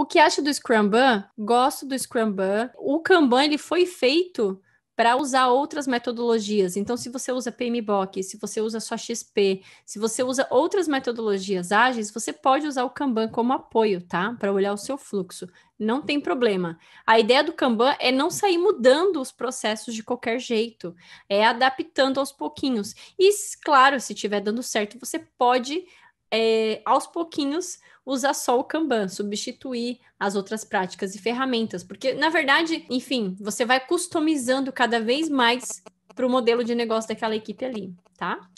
O que acha do Scrumban? Gosto do Scrumban. O Kanban ele foi feito para usar outras metodologias. Então, se você usa PMBOK, se você usa só XP, se você usa outras metodologias ágeis, você pode usar o Kanban como apoio, tá? Para olhar o seu fluxo. Não tem problema. A ideia do Kanban é não sair mudando os processos de qualquer jeito, é adaptando aos pouquinhos. E, claro, se estiver dando certo, você pode é, aos pouquinhos, usar só o Kanban, substituir as outras práticas e ferramentas. Porque, na verdade, enfim, você vai customizando cada vez mais para o modelo de negócio daquela equipe ali, tá?